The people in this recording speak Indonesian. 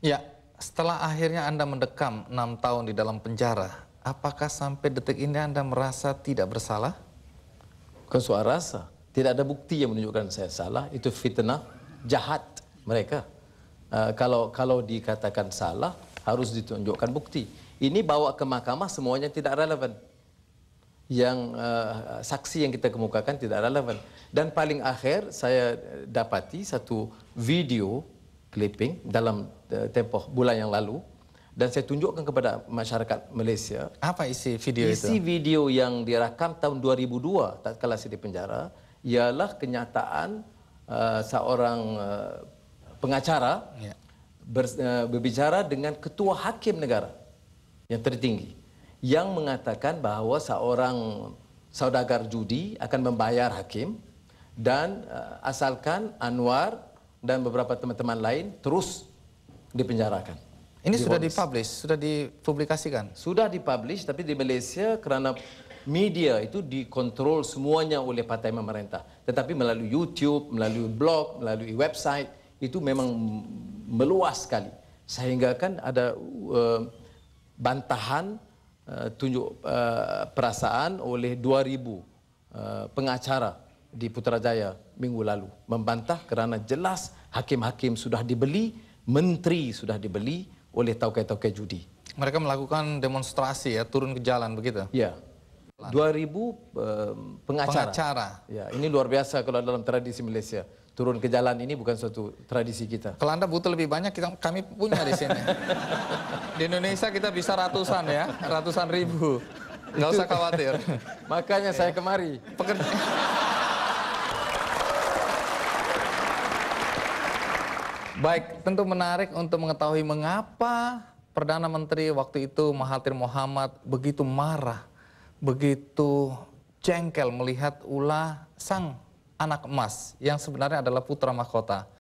Ya, setelah akhirnya Anda mendekam 6 tahun di dalam penjara, apakah sampai detik ini Anda merasa tidak bersalah? Bukan soal rasa. Tidak ada bukti yang menunjukkan saya salah. Itu fitnah jahat mereka. Uh, kalau kalau dikatakan salah, harus ditunjukkan bukti. Ini bawa ke mahkamah semuanya tidak relevan. Yang uh, saksi yang kita kemukakan tidak relevan. Dan paling akhir saya eh, dapati satu video Kelipping dalam eh, tempoh bulan yang lalu dan saya tunjukkan kepada masyarakat Malaysia apa isi video isi itu isi video yang dirakam tahun 2002 tak kala saya di penjara ialah kenyataan uh, seorang uh, pengacara yeah. ber, uh, berbicara dengan ketua hakim negara yang tertinggi yang mengatakan bahawa seorang saudagar judi akan membayar hakim dan uh, asalkan Anwar dan beberapa teman-teman lain terus dipenjarakan. Ini di sudah dipublish, sudah dipublikasikan. Sudah dipublish tapi di Malaysia kerana media itu dikontrol semuanya oleh Partai pemerintah. Tetapi melalui YouTube, melalui blog, melalui website itu memang meluas sekali. Sehingga kan ada uh, bantahan uh, tunjuk uh, perasaan oleh 2000 uh, pengacara di Putrajaya minggu lalu membantah kerana jelas hakim-hakim sudah dibeli, menteri sudah dibeli oleh tauke-tauke judi. Mereka melakukan demonstrasi ya, turun ke jalan begitu. Ya. 2000 uh, pengacara. pengacara. Ya, ini luar biasa kalau dalam tradisi Malaysia. Turun ke jalan ini bukan suatu tradisi kita. Kalau Anda butuh lebih banyak kita kami punya di sini. di Indonesia kita bisa ratusan ya, ratusan ribu. Nggak usah khawatir. Makanya saya kemari. Pekerja Baik, tentu menarik untuk mengetahui mengapa Perdana Menteri waktu itu Mahathir Muhammad begitu marah, begitu jengkel melihat ulah sang anak emas yang sebenarnya adalah putra mahkota.